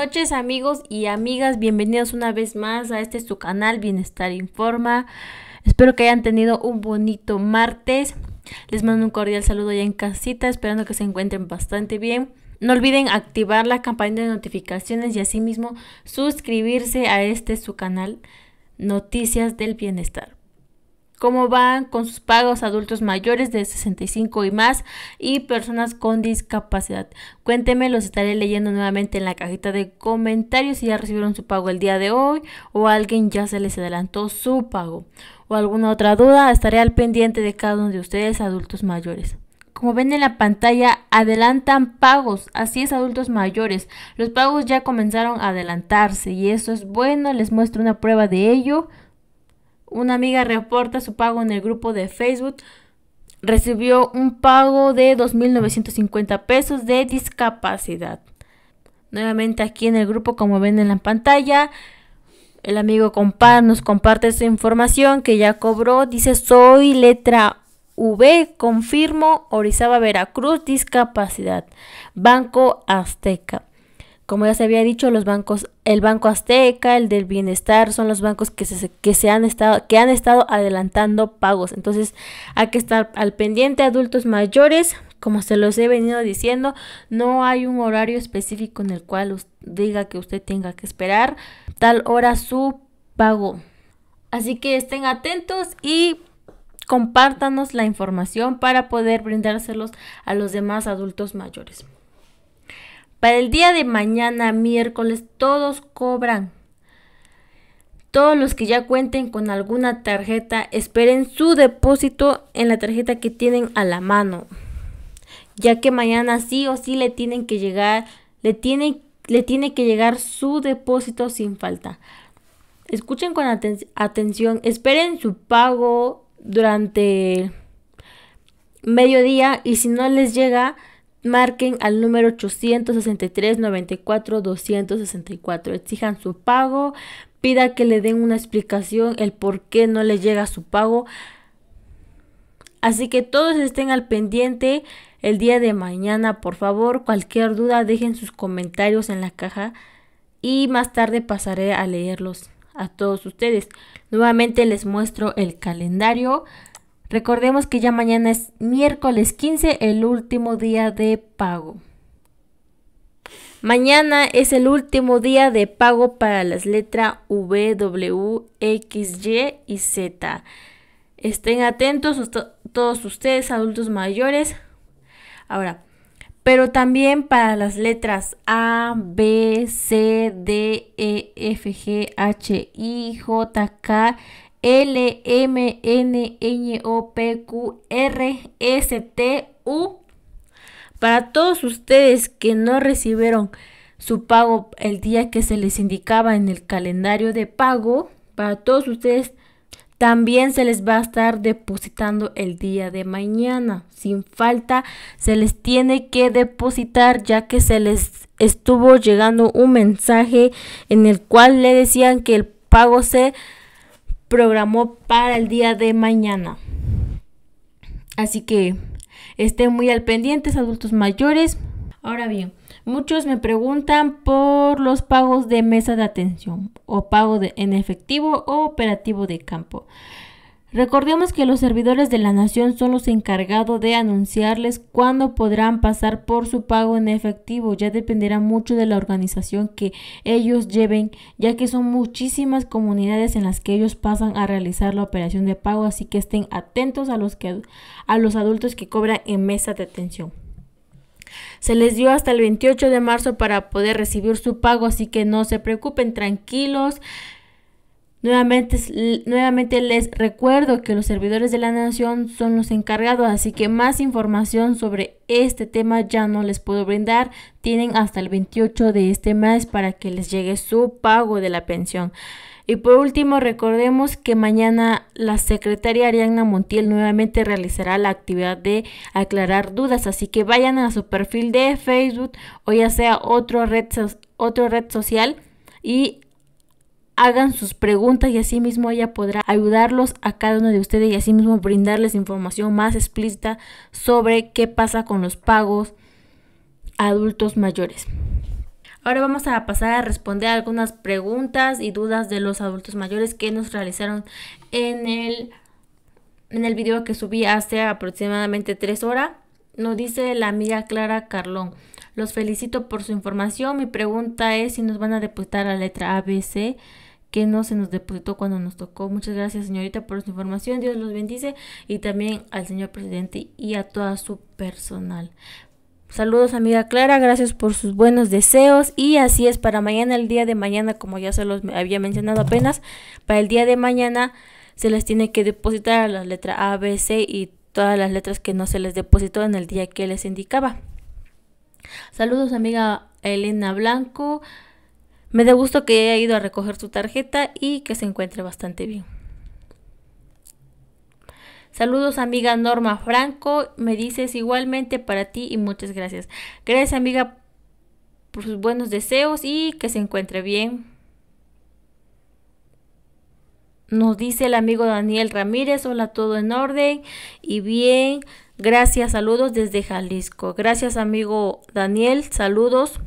noches amigos y amigas, bienvenidos una vez más a este su canal Bienestar Informa. Espero que hayan tenido un bonito martes. Les mando un cordial saludo allá en casita, esperando que se encuentren bastante bien. No olviden activar la campanita de notificaciones y asimismo suscribirse a este su canal Noticias del Bienestar cómo van con sus pagos adultos mayores de 65 y más y personas con discapacidad. Cuénteme, los estaré leyendo nuevamente en la cajita de comentarios si ya recibieron su pago el día de hoy o alguien ya se les adelantó su pago. O alguna otra duda, estaré al pendiente de cada uno de ustedes, adultos mayores. Como ven en la pantalla, adelantan pagos, así es adultos mayores. Los pagos ya comenzaron a adelantarse y eso es bueno, les muestro una prueba de ello. Una amiga reporta su pago en el grupo de Facebook. Recibió un pago de 2.950 pesos de discapacidad. Nuevamente aquí en el grupo, como ven en la pantalla, el amigo compa nos comparte su información que ya cobró. Dice, soy letra V, confirmo, Orizaba, Veracruz, discapacidad. Banco Azteca. Como ya se había dicho, los bancos, el Banco Azteca, el del Bienestar, son los bancos que se, que se han estado, que han estado adelantando pagos. Entonces, hay que estar al pendiente, adultos mayores, como se los he venido diciendo, no hay un horario específico en el cual diga que usted tenga que esperar tal hora su pago. Así que estén atentos y compártanos la información para poder brindárselos a los demás adultos mayores. Para el día de mañana, miércoles, todos cobran. Todos los que ya cuenten con alguna tarjeta, esperen su depósito en la tarjeta que tienen a la mano. Ya que mañana sí o sí le tienen que llegar, le tiene, le tiene que llegar su depósito sin falta. Escuchen con atención, esperen su pago durante mediodía y si no les llega, marquen al número 863 94 264, exijan su pago, pida que le den una explicación el por qué no le llega su pago. Así que todos estén al pendiente el día de mañana, por favor, cualquier duda dejen sus comentarios en la caja y más tarde pasaré a leerlos a todos ustedes. Nuevamente les muestro el calendario. Recordemos que ya mañana es miércoles 15, el último día de pago. Mañana es el último día de pago para las letras V, W, X, Y y Z. Estén atentos todos ustedes, adultos mayores. Ahora, pero también para las letras A, B, C, D, E, F, G, H, I, J, K, L, M, N, N, O, P, Q, R, S, T, U. Para todos ustedes que no recibieron su pago el día que se les indicaba en el calendario de pago, para todos ustedes también se les va a estar depositando el día de mañana. Sin falta, se les tiene que depositar ya que se les estuvo llegando un mensaje en el cual le decían que el pago se programó para el día de mañana. Así que estén muy al pendiente, adultos mayores. Ahora bien, muchos me preguntan por los pagos de mesa de atención o pago de, en efectivo o operativo de campo. Recordemos que los servidores de la nación son los encargados de anunciarles cuándo podrán pasar por su pago en efectivo. Ya dependerá mucho de la organización que ellos lleven, ya que son muchísimas comunidades en las que ellos pasan a realizar la operación de pago, así que estén atentos a los, a los adultos que cobran en mesa de atención. Se les dio hasta el 28 de marzo para poder recibir su pago, así que no se preocupen, tranquilos. Nuevamente, nuevamente, les recuerdo que los servidores de la nación son los encargados, así que más información sobre este tema ya no les puedo brindar. Tienen hasta el 28 de este mes para que les llegue su pago de la pensión. Y por último, recordemos que mañana la secretaria Ariana Montiel nuevamente realizará la actividad de aclarar dudas, así que vayan a su perfil de Facebook o ya sea otro red, otra red social y hagan sus preguntas y así mismo ella podrá ayudarlos a cada uno de ustedes y así mismo brindarles información más explícita sobre qué pasa con los pagos adultos mayores. Ahora vamos a pasar a responder algunas preguntas y dudas de los adultos mayores que nos realizaron en el, en el video que subí hace aproximadamente tres horas. Nos dice la amiga Clara Carlón. Los felicito por su información. Mi pregunta es si nos van a depositar la letra ABC que no se nos depositó cuando nos tocó. Muchas gracias, señorita, por su información. Dios los bendice y también al señor presidente y a toda su personal. Saludos amiga Clara, gracias por sus buenos deseos y así es para mañana, el día de mañana, como ya se los había mencionado apenas, para el día de mañana se les tiene que depositar la letra A, B, C y todas las letras que no se les depositó en el día que les indicaba. Saludos amiga Elena Blanco, me da gusto que haya ido a recoger su tarjeta y que se encuentre bastante bien. Saludos amiga Norma Franco, me dices igualmente para ti y muchas gracias. Gracias amiga por sus buenos deseos y que se encuentre bien. Nos dice el amigo Daniel Ramírez, hola, todo en orden y bien. Gracias, saludos desde Jalisco. Gracias amigo Daniel, saludos.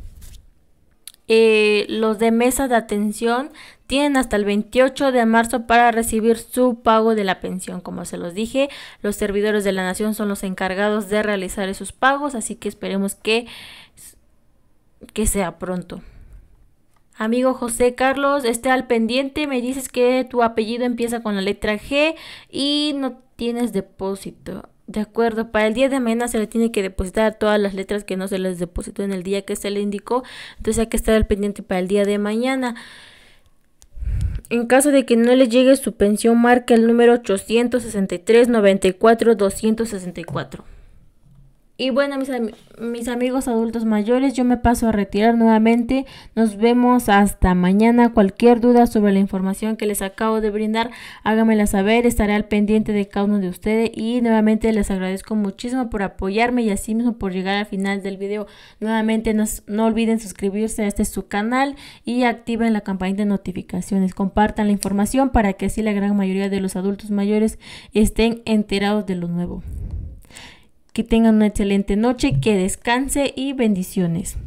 Eh, los de mesa de atención tienen hasta el 28 de marzo para recibir su pago de la pensión. Como se los dije, los servidores de la nación son los encargados de realizar esos pagos, así que esperemos que, que sea pronto. Amigo José Carlos, esté al pendiente, me dices que tu apellido empieza con la letra G y no tienes depósito. De acuerdo, para el día de mañana se le tiene que depositar todas las letras que no se les depositó en el día que se le indicó, entonces hay que estar al pendiente para el día de mañana. En caso de que no le llegue su pensión, marque el número 863 94 264. Y bueno, mis, mis amigos adultos mayores, yo me paso a retirar nuevamente. Nos vemos hasta mañana. Cualquier duda sobre la información que les acabo de brindar, háganmela saber. Estaré al pendiente de cada uno de ustedes. Y nuevamente les agradezco muchísimo por apoyarme y así mismo por llegar al final del video. Nuevamente no olviden suscribirse a este su canal y activen la campanita de notificaciones. Compartan la información para que así la gran mayoría de los adultos mayores estén enterados de lo nuevo. Que tengan una excelente noche, que descanse y bendiciones.